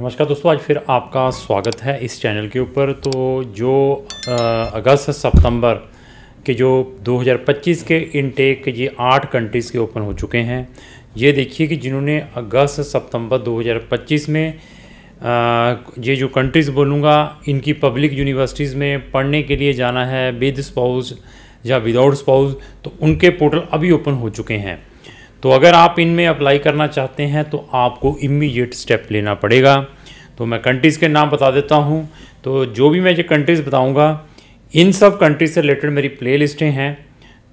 नमस्कार दोस्तों आज फिर आपका स्वागत है इस चैनल के ऊपर तो जो अगस्त सितंबर के जो 2025 के इनटेक ये आठ कंट्रीज़ के ओपन हो चुके हैं ये देखिए कि जिन्होंने अगस्त सितंबर 2025 में ये जो कंट्रीज़ बोलूँगा इनकी पब्लिक यूनिवर्सिटीज़ में पढ़ने के लिए जाना है विद स्पाउस या विदाउट स्पाउस तो उनके पोर्टल अभी ओपन हो चुके हैं तो अगर आप इनमें अप्लाई करना चाहते हैं तो आपको इमीडिएट स्टेप लेना पड़ेगा तो मैं कंट्रीज़ के नाम बता देता हूँ तो जो भी मैं ये कंट्रीज़ बताऊँगा इन सब कंट्रीज से रिलेटेड मेरी प्लेलिस्टें हैं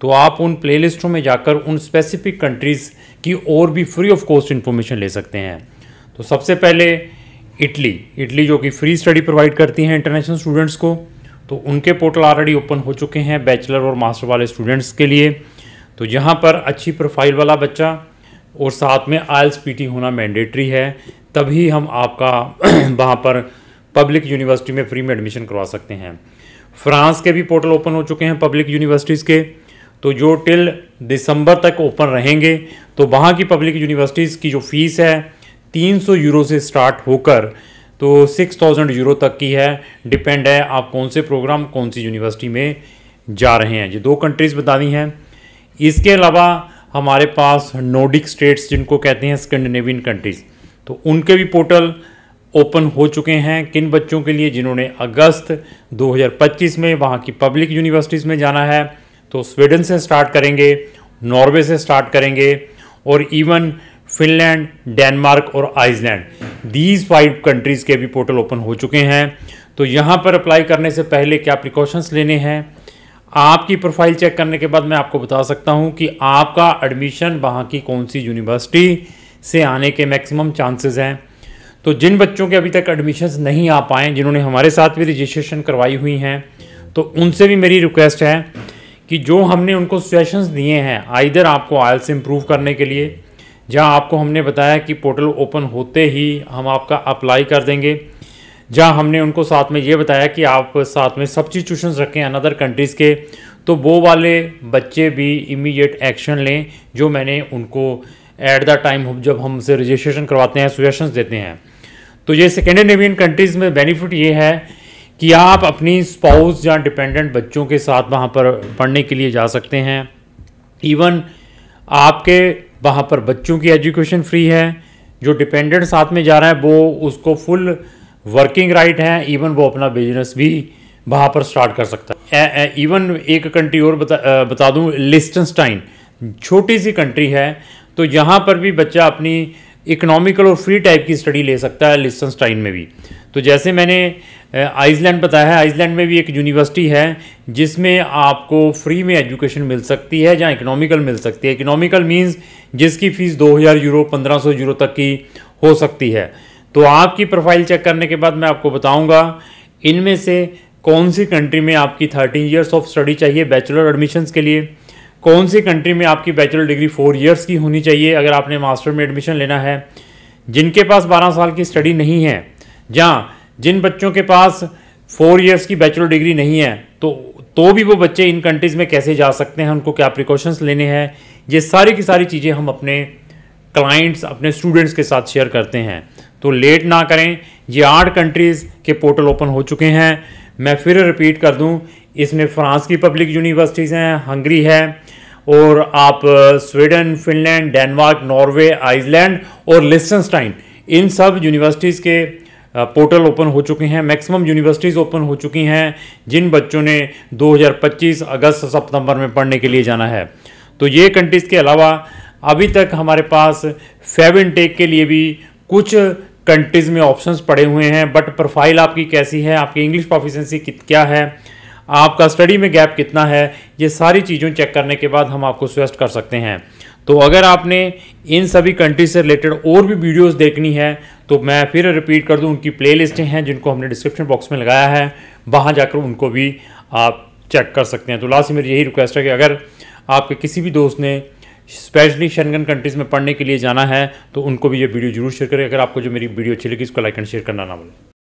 तो आप उन प्लेलिस्टों में जाकर उन स्पेसिफिक कंट्रीज़ की और भी फ्री ऑफ कॉस्ट इन्फॉर्मेशन ले सकते हैं तो सबसे पहले इटली इटली जो कि फ्री स्टडी प्रोवाइड करती हैं इंटरनेशनल स्टूडेंट्स को तो उनके पोर्टल ऑलरेडी ओपन हो चुके हैं बैचलर और मास्टर वाले स्टूडेंट्स के लिए तो यहाँ पर अच्छी प्रोफाइल वाला बच्चा और साथ में आयल्स पीटी होना मैंडेटरी है तभी हम आपका वहाँ पर पब्लिक यूनिवर्सिटी में फ्री में एडमिशन करवा सकते हैं फ्रांस के भी पोर्टल ओपन हो चुके हैं पब्लिक यूनिवर्सिटीज़ के तो जो टिल दिसंबर तक ओपन रहेंगे तो वहाँ की पब्लिक यूनिवर्सिटीज़ की जो फीस है 300 यूरो से स्टार्ट होकर तो 6000 यूरो तक की है डिपेंड है आप कौन से प्रोग्राम कौन सी यूनिवर्सिटी में जा रहे हैं ये दो कंट्रीज़ बतानी हैं इसके अलावा हमारे पास नोडिक स्टेट्स जिनको कहते हैं स्कैंडिनेवियन कंट्रीज़ तो उनके भी पोर्टल ओपन हो चुके हैं किन बच्चों के लिए जिन्होंने अगस्त 2025 में वहाँ की पब्लिक यूनिवर्सिटीज़ में जाना है तो स्वीडन से स्टार्ट करेंगे नॉर्वे से स्टार्ट करेंगे और इवन फिनलैंड डेनमार्क और आइसलैंड दीज फाइव कंट्रीज़ के भी पोर्टल ओपन हो चुके हैं तो यहाँ पर अप्लाई करने से पहले क्या प्रिकॉशंस लेने हैं आपकी प्रोफाइल चेक करने के बाद मैं आपको बता सकता हूँ कि आपका एडमिशन वहाँ की कौन सी यूनिवर्सिटी से आने के मैक्सिमम चांसेस हैं तो जिन बच्चों के अभी तक एडमिशन नहीं आ पाए जिन्होंने हमारे साथ भी रजिस्ट्रेशन करवाई हुई हैं तो उनसे भी मेरी रिक्वेस्ट है कि जो हमने उनको सजेशंस दिए हैं आइधर आपको आयल से इम्प्रूव करने के लिए जहाँ आपको हमने बताया कि पोर्टल ओपन होते ही हम आपका अप्लाई कर देंगे जहां हमने उनको साथ में ये बताया कि आप साथ में सब चीज़ ट्यूशन रखें अनदर कंट्रीज़ के तो वो वाले बच्चे भी इमीडिएट एक्शन लें जो मैंने उनको एट द टाइम जब हमसे रजिस्ट्रेशन करवाते हैं सुजेशन देते हैं तो ये एवियन कंट्रीज़ में बेनिफिट ये है कि आप अपनी स्पाउस या डिपेंडेंट बच्चों के साथ वहाँ पर पढ़ने के लिए जा सकते हैं इवन आपके वहाँ पर बच्चों की एजुकेशन फ्री है जो डिपेंडेंट साथ में जा रहा है वो उसको फुल वर्किंग राइट हैं इवन वो अपना बिजनेस भी वहाँ पर स्टार्ट कर सकता है इवन एक कंट्री और बता आ, बता दूँ लिस्टनस्टाइन छोटी सी कंट्री है तो यहाँ पर भी बच्चा अपनी इकोनॉमिकल और फ्री टाइप की स्टडी ले सकता है लिस्टनस्टाइन में भी तो जैसे मैंने आइसलैंड बताया है आइसलैंड में भी एक यूनिवर्सिटी है जिसमें आपको फ्री में एजुकेशन मिल सकती है जहाँ इकोनॉमिकल मिल सकती है इकोनॉमिकल मीन्स जिसकी फ़ीस दो यूरो पंद्रह यूरो तक की हो सकती है तो आपकी प्रोफाइल चेक करने के बाद मैं आपको बताऊंगा इनमें से कौन सी कंट्री में आपकी थर्टीन ईयर्स ऑफ स्टडी चाहिए बैचलर एडमिशन्स के लिए कौन सी कंट्री में आपकी बैचलर डिग्री फोर ईयर्स की होनी चाहिए अगर आपने मास्टर में एडमिशन लेना है जिनके पास बारह साल की स्टडी नहीं है जहाँ जिन बच्चों के पास फोर ईयर्स की बैचलर डिग्री नहीं है तो तो भी वो बच्चे इन कंट्रीज़ में कैसे जा सकते हैं उनको क्या प्रिकॉशंस लेने हैं ये सारी की सारी चीज़ें हम अपने क्लाइंट्स अपने स्टूडेंट्स के साथ शेयर करते हैं तो लेट ना करें ये आठ कंट्रीज़ के पोर्टल ओपन हो चुके हैं मैं फिर रिपीट कर दूं इसमें फ्रांस की पब्लिक यूनिवर्सिटीज़ हैं हंगरी है और आप Sweden Finland Denmark Norway Iceland और लिस्टनस्टाइन इन सब यूनिवर्सिटीज़ के पोर्टल ओपन हो चुके हैं मैक्सिमम यूनिवर्सिटीज़ ओपन हो चुकी हैं जिन बच्चों ने 2025 अगस्त सितंबर में पढ़ने के लिए जाना है तो ये कंट्रीज़ के अलावा अभी तक हमारे पास फेव इनटेक के लिए भी कुछ कंट्रीज़ में ऑप्शंस पड़े हुए हैं बट प्रोफाइल आपकी कैसी है आपकी इंग्लिश प्रोफिशेंसी क्या है आपका स्टडी में गैप कितना है ये सारी चीज़ों चेक करने के बाद हम आपको सजेस्ट कर सकते हैं तो अगर आपने इन सभी कंट्री से रिलेटेड और भी वीडियोस देखनी है तो मैं फिर रिपीट कर दूं उनकी प्ले हैं जिनको हमने डिस्क्रिप्शन बॉक्स में लगाया है वहाँ जाकर उनको भी आप चेक कर सकते हैं तो लास्ट मेरी यही रिक्वेस्ट है कि अगर आपके किसी भी दोस्त ने स्पेशली शनगन कंट्रीज़ में पढ़ने के लिए जाना है तो उनको भी ये वीडियो जरूर शेयर करें अगर आपको जो मेरी वीडियो अच्छी लगी इसको लाइक एंड शेयर करना ना भूलें